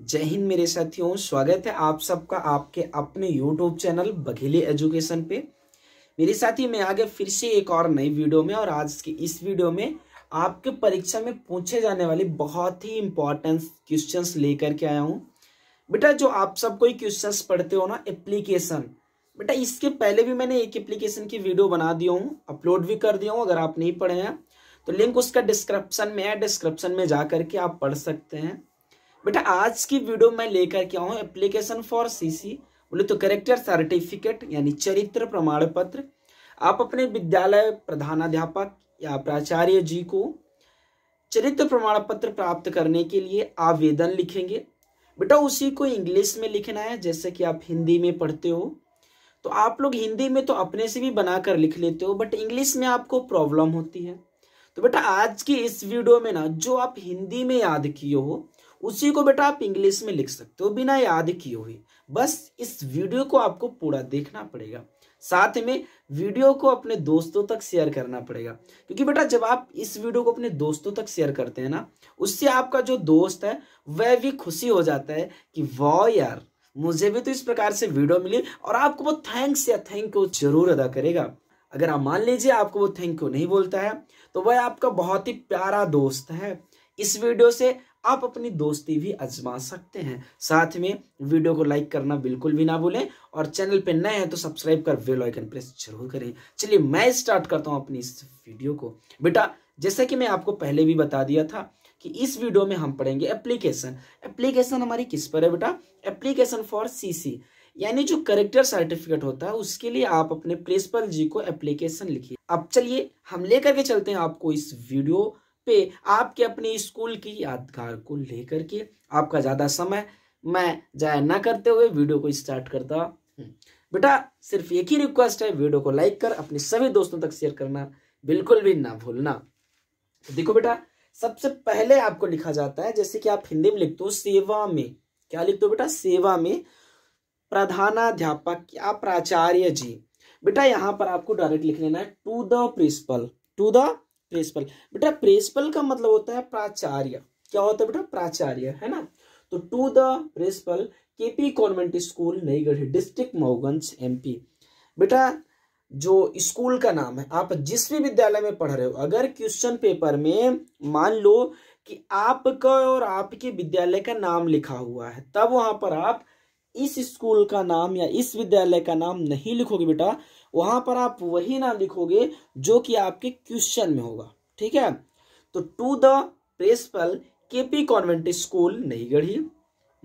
जय हिंद मेरे साथियों स्वागत है आप सबका आपके अपने यूट्यूब चैनल बघेली एजुकेशन पे मेरे साथी मैं आगे फिर से एक और नई वीडियो में और आज की इस वीडियो में आपके परीक्षा में पूछे जाने वाले बहुत ही इंपॉर्टेंट क्वेश्चंस लेकर के आया हूँ बेटा जो आप सब कोई क्वेश्चन पढ़ते हो ना एप्लीकेशन बेटा इसके पहले भी मैंने एक एप्लीकेशन की वीडियो बना दिया हूँ अपलोड भी कर दिया हूँ अगर आप नहीं पढ़े हैं तो लिंक उसका डिस्क्रिप्शन में है डिस्क्रिप्शन में जा करके आप पढ़ सकते हैं बेटा आज की वीडियो में लेकर के आऊ एप्लीकेशन फॉर सीसी बोले तो करेक्टर सर्टिफिकेट यानी चरित्र प्रमाण पत्र आप अपने विद्यालय प्रधानाध्यापक या प्राचार्य जी को चरित्र प्रमाण पत्र प्राप्त करने के लिए आवेदन लिखेंगे बेटा उसी को इंग्लिश में लिखना है जैसे कि आप हिंदी में पढ़ते हो तो आप लोग हिंदी में तो अपने से भी बनाकर लिख लेते हो बट इंग्लिश में आपको प्रॉब्लम होती है तो बेटा आज की इस वीडियो में ना जो आप हिंदी में याद किए हो उसी को बेटा आप इंग्लिश में लिख सकते हो बिना याद किए हुए बस इस वीडियो को आपको पूरा देखना पड़ेगा साथ में वीडियो को अपने दोस्तों तक शेयर करना पड़ेगा क्योंकि बेटा जब आप इस वीडियो को अपने दोस्तों तक शेयर करते हैं ना उससे आपका जो दोस्त है वह भी खुशी हो जाता है कि वाह यार मुझे भी तो इस प्रकार से वीडियो मिली और आपको वो थैंक्स या थैंक यू जरूर अदा करेगा अगर आप मान लीजिए आपको वो थैंक यू नहीं बोलता है तो वह आपका बहुत ही प्यारा दोस्त है इस वीडियो से आप अपनी दोस्ती भी आजमा सकते हैं साथ में वीडियो को लाइक करना बिल्कुल भी ना भूलें और चैनल पर नए हैं तो सब्सक्राइब कर बेल आइकन प्रेस जरूर करें चलिए मैं स्टार्ट करता हूँ अपनी इस वीडियो को बेटा जैसा कि मैं आपको पहले भी बता दिया था कि इस वीडियो में हम पढ़ेंगे एप्लीकेशन एप्लीकेशन हमारी किस पर है बेटा एप्लीकेशन फॉर सी यानी जो करेक्टर सर्टिफिकेट होता है उसके लिए आप अपने प्रिंसिपल जी को एप्लीकेशन लिखिए अब चलिए हम लेकर के चलते हैं आपको इस वीडियो पे आपके अपने स्कूल की यादगार को लेकर के आपका ज़्यादा समय मैं जाया ना करते हुए वीडियो को स्टार्ट करता हूँ बेटा सिर्फ एक ही रिक्वेस्ट है वीडियो को लाइक कर अपने सभी दोस्तों तक शेयर करना बिल्कुल भी ना भूलना तो देखो बेटा सबसे पहले आपको लिखा जाता है जैसे कि आप हिंदी में लिखते हो सेवा में क्या लिखते हो बेटा सेवा में प्रधानाध्यापक या प्राचार्य जी बेटा यहां पर आपको डायरेक्ट लिख लेना है to the principal to the principal बेटा प्रिंसिपल का मतलब होता है प्राचार्य क्या होता है बेटा प्राचार्य है ना तो to the principal KP convent school Naigarh district Mauganj MP बेटा जो स्कूल का नाम है आप जिस भी विद्यालय में पढ़ रहे हो अगर क्वेश्चन पेपर में मान लो कि आपका और आपके विद्यालय का नाम लिखा हुआ है तब वहां पर आप इस स्कूल का नाम या इस विद्यालय का नाम नहीं लिखोगे बेटा वहां पर आप वही नाम लिखोगे जो कि आपके क्वेश्चन में होगा ठीक है तो to the principal KP convent school Naigarhi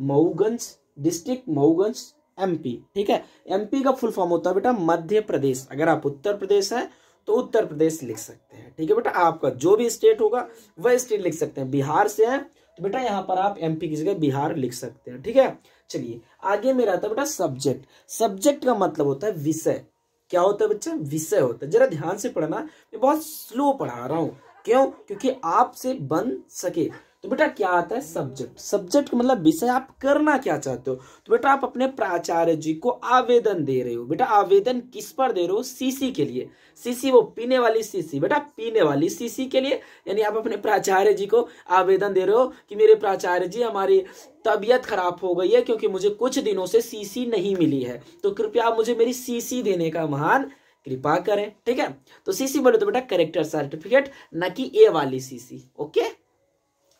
Mauganj district Mauganj MP ठीक है एमपी का फुल फॉर्म होता है बेटा मध्य प्रदेश अगर आप उत्तर प्रदेश है तो उत्तर प्रदेश लिख सकते हैं ठीक है बेटा आपका जो भी स्टेट होगा वह स्टेट लिख सकते हैं बिहार से है तो बेटा यहाँ पर आप एमपी की जगह बिहार लिख सकते हैं ठीक है चलिए आगे मेरा आता है बेटा सब्जेक्ट सब्जेक्ट का मतलब होता है विषय क्या होता है बच्चा विषय होता है जरा ध्यान से पढ़ना मैं बहुत स्लो पढ़ा रहा हूँ क्यों क्योंकि आपसे बन सके तो बेटा क्या आता है सब्जेक्ट सब्जेक्ट मतलब विषय आप करना क्या चाहते हो तो बेटा आप अपने प्राचार्य जी को आवेदन दे रहे हो बेटा आवेदन किस पर दे रहे हो सीसी के लिए सीसी वो पीने वाली सीसी बेटा पीने वाली सीसी के लिए यानी आप अपने प्राचार्य जी को आवेदन दे रहे हो कि मेरे प्राचार्य जी हमारी तबीयत खराब हो गई है क्योंकि मुझे कुछ दिनों से सीसी नहीं मिली है तो कृपया आप मुझे मेरी सीसी देने का महान कृपा करें ठीक है तो सीसी बोले तो बेटा करेक्टर सर्टिफिकेट ना कि ए वाली सीसी ओके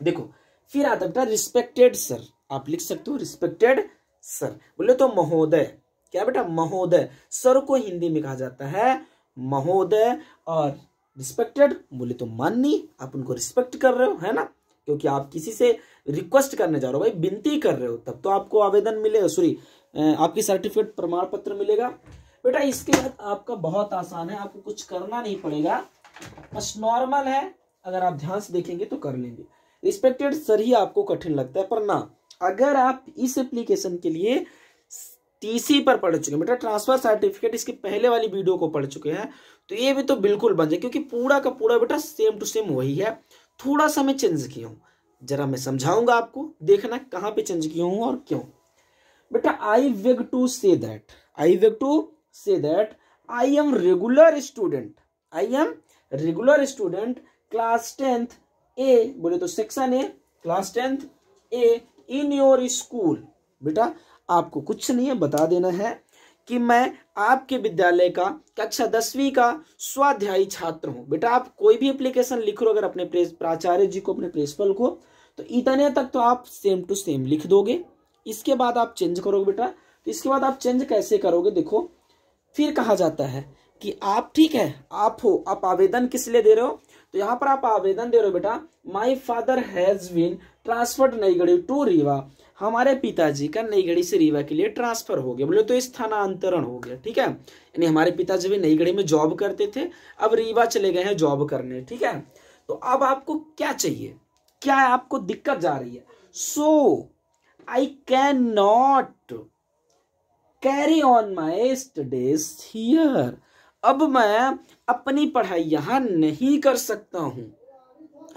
देखो फिर आता बेटा रिस्पेक्टेड सर आप लिख सकते हो रिस्पेक्टेड सर बोले तो महोदय क्या बेटा महोदय सर को हिंदी में कहा जाता है महोदय और रिस्पेक्टेड बोले तो माननी आप उनको रिस्पेक्ट कर रहे हो है ना क्योंकि आप किसी से रिक्वेस्ट करने जा रहे हो भाई विनती कर रहे हो तब तो आपको आवेदन मिलेगा सॉरी आपकी सर्टिफिकेट प्रमाण पत्र मिलेगा बेटा इसके बाद आपका बहुत आसान है आपको कुछ करना नहीं पड़ेगा बस नॉर्मल है अगर आप ध्यान से देखेंगे तो कर लेंगे रिस्पेक्टेड सर ही आपको कठिन लगता है पर ना अगर आप इस एप्लीकेशन के लिए टीसी पर पढ़ चुके हैं बेटा ट्रांसफर सर्टिफिकेट इसके पहले वाली वीडियो को पढ़ चुके हैं तो ये भी तो बिल्कुल बन जाए क्योंकि पूरा का पूरा बेटा सेम टू सेम वही है थोड़ा सा मैं चेंज किया हूँ जरा मैं समझाऊंगा आपको देखना कहाँ पे चेंज किया हूँ और क्यों बेटा आई beg to say that I beg to say that I am regular student I am regular student class tenth A बोले तो section A class tenth A in your school बेटा आपको कुछ नहीं है बता देना है कि मैं आपके विद्यालय का कक्षा दसवीं का स्वाध्यायी छात्र हूं बेटा आप कोई भी एप्लीकेशन लिख हो अगर अपने प्राचार्य जी को अपने प्रिंसिपल को तो इतने तक तो आप सेम टू सेम लिख दोगे इसके बाद आप चेंज करोगे बेटा तो इसके बाद आप चेंज कैसे करोगे देखो फिर कहा जाता है कि आप ठीक है आप हो आप आवेदन किस लिए दे रहे हो तो यहां पर आप आवेदन दे रहे हो बेटा my father has been transferred Naigarhi to Rewa हमारे पिताजी का नईगढ़ी से रीवा के लिए ट्रांसफर हो गया बोले तो स्थानांतरण हो गया ठीक है यानी हमारे पिताजी भी नईगढ़ी में जॉब करते थे अब रीवा चले गए हैं जॉब करने ठीक है तो अब आपको क्या चाहिए क्या आपको दिक्कत जा रही है so I can not carry on my studies here अब मैं अपनी पढ़ाई यहां नहीं कर सकता हूं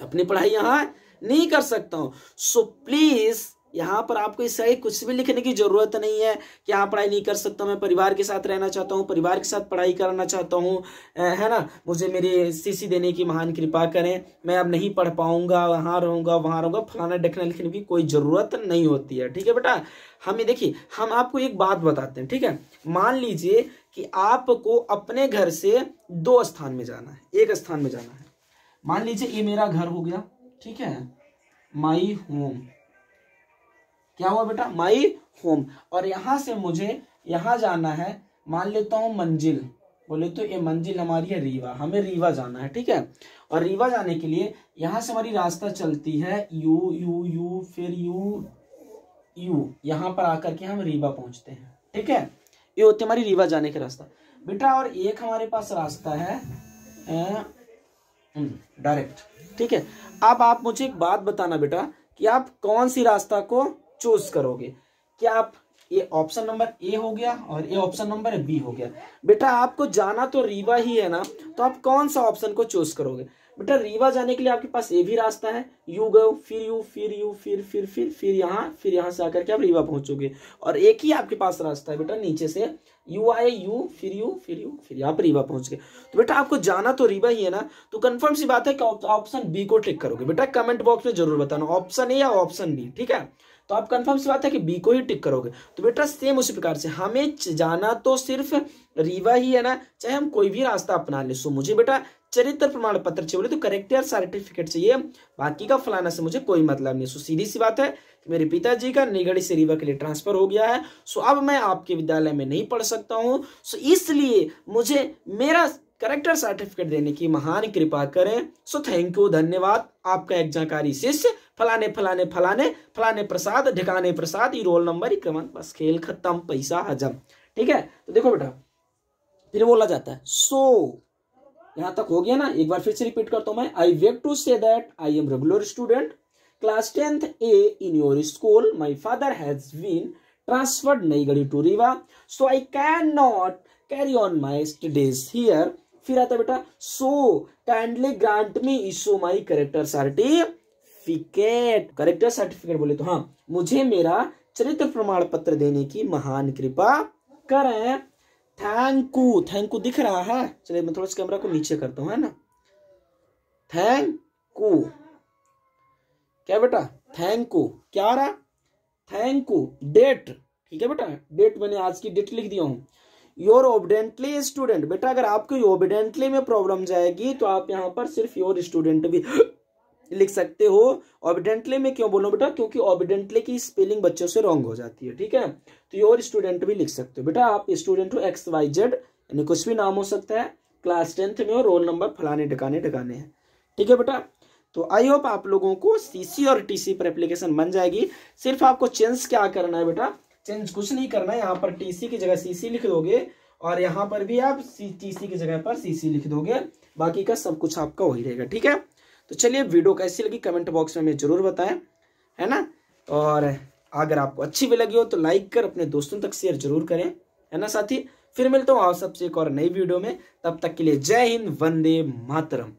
अपनी पढ़ाई यहां नहीं कर सकता हूँ सो प्लीज़ यहाँ पर आपको इस सही कुछ भी लिखने की ज़रूरत नहीं है कि यहां पढ़ाई नहीं कर सकता मैं परिवार के साथ रहना चाहता हूँ परिवार के साथ पढ़ाई करना चाहता हूँ है ना मुझे मेरी सीसी देने की महान कृपा करें मैं अब नहीं पढ़ पाऊंगा वहां रहूंगा वहां रहूंगा फलाना देखना लिखने की कोई ज़रूरत नहीं होती है ठीक है बेटा हमें देखिए हम आपको एक बात बताते हैं ठीक है मान लीजिए कि आपको अपने घर से दो स्थान में जाना है एक स्थान में जाना है मान लीजिए ये मेरा घर हो गया ठीक है माई होम क्या हुआ बेटा माई होम और यहां से मुझे यहां जाना है मान लेता हूं मंजिल बोले तो ये मंजिल हमारी है रीवा हमें रीवा जाना है ठीक है और रीवा जाने के लिए यहां से हमारी रास्ता चलती है यू यू यू फिर यू यू यहां पर आकर के हम रीवा पहुंचते हैं ठीक है ये होते हमारी रीवा जाने के रास्ता बेटा और एक हमारे पास रास्ता है डायरेक्ट हम्म, ठीक है अब आप मुझे एक बात बताना बेटा कि आप कौन सी रास्ता को चूज करोगे क्या आप ये ऑप्शन नंबर ए हो गया और ये ऑप्शन नंबर बी हो गया बेटा आपको जाना तो रीवा ही है ना तो आप कौन सा ऑप्शन को चूज करोगे बेटा रीवा जाने के लिए आपके पास ये भी रास्ता है यू गो फिर यू फिर यू फिर फिर फिर फिर यहाँ फिर यहाँ से आकर के आप रीवा पहुंचोगे और एक ही आपके पास रास्ता है बेटा नीचे से यू आए यू फिर यू फिर यू फिर यहाँ पर रीवा पहुंच गए तो बेटा आपको जाना तो रीवा ही है ना तो कन्फर्म सी बात है कि ऑप्शन बी को टिक करोगे बेटा कमेंट बॉक्स में जरूर बताना ऑप्शन ए या ऑप्शन बी ठीक है तो आप कंफर्म से बात है कि बी को ही टिक करोगे तो बेटा सेम उसी प्रकार से हमें जाना तो सिर्फ रीवा ही है ना चाहे हम कोई भी रास्ता अपना ले सो मुझे बेटा चरित्र प्रमाण पत्र चाहिए बोले तो करेक्टर सर्टिफिकेट चाहिए बाकी का फलाना से मुझे कोई मतलब नहीं सो सीधी सी बात है मेरे पिताजी का निगड़ी से रीवा के लिए ट्रांसफर हो गया है सो अब मैं आपके विद्यालय में नहीं पढ़ सकता हूँ सो इसलिए मुझे मेरा करेक्टर सर्टिफिकेट देने की महान कृपा करें सो थैंक यू धन्यवाद आपका एक जानकारी शिष्य फलाने फलाने फलाने फलाने प्रसाद ढिकाने प्रसाद ये रोल नंबर ये क्रमांक बस खेल खत्म पैसा हजम ठीक है तो देखो बेटा फिर बोला जाता है सो यहां तक हो गया ना एक बार फिर से रिपीट करता हूं मैं आई वेव to say that I am regular student class tenth A in your school my father has been transferred Naigarhi to Rewa so I can not carry on my studies here फिर आता बेटा so kindly grant me issue my character certificate character certificate बोले तो हाँ मुझे मेरा चरित्र प्रमाण पत्र देने की महान कृपा करें थैंक यू थैंक यू दिख रहा है चलिए मैं थोड़ा सा कैमरा को नीचे करता हूँ है ना थैंक यू क्या बेटा थैंक यू क्या आ रहा थैंक यू डेट ठीक है बेटा डेट मैंने आज की डेट लिख दिया हूं योर ओबिडेंटली स्टूडेंट बेटा अगर आपको ओबिडेंटली में प्रॉब्लम जाएगी तो आप यहां पर सिर्फ योर स्टूडेंट भी लिख सकते हो ऑबिडेंटले में क्यों बोलो बेटा क्योंकि ऑबिडेंटली की स्पेलिंग बच्चों से रॉन्ग हो जाती है ठीक है तो योर स्टूडेंट भी लिख सकते हो बेटा आप स्टूडेंट हो एक्स वाई जेड यानी कुछ भी नाम हो सकता है क्लास टेंथ में हो रोल नंबर फलाने ढकाने ढकाने हैं ठीक है बेटा तो आई होप आप लोगों को सीसी और टीसी पर एप्लीकेशन बन जाएगी सिर्फ आपको चेंज क्या करना है बेटा चेंज कुछ नहीं करना है यहाँ पर टीसी की जगह सीसी लिख दोगे और यहाँ पर भी आप टीसी की जगह पर सीसी लिख दोगे बाकी का सब कुछ आपका वही रहेगा ठीक है तो चलिए वीडियो कैसी लगी कमेंट बॉक्स में हमें जरूर बताएं है ना और अगर आपको अच्छी भी लगी हो तो लाइक कर अपने दोस्तों तक शेयर जरूर करें है ना साथी फिर मिलता हूँ आप सबसे एक और नई वीडियो में तब तक के लिए जय हिंद वंदे मातरम